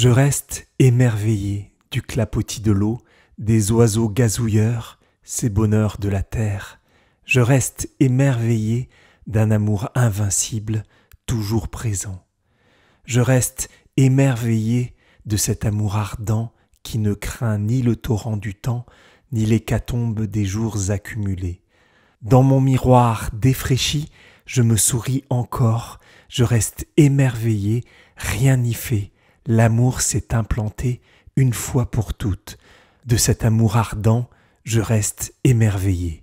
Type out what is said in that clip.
Je reste émerveillé du clapotis de l'eau, des oiseaux gazouilleurs, ces bonheurs de la terre. Je reste émerveillé d'un amour invincible, toujours présent. Je reste émerveillé de cet amour ardent qui ne craint ni le torrent du temps, ni l'hécatombe des jours accumulés. Dans mon miroir défraîchi, je me souris encore, je reste émerveillé, rien n'y fait, l'amour s'est implanté une fois pour toutes. De cet amour ardent, je reste émerveillé.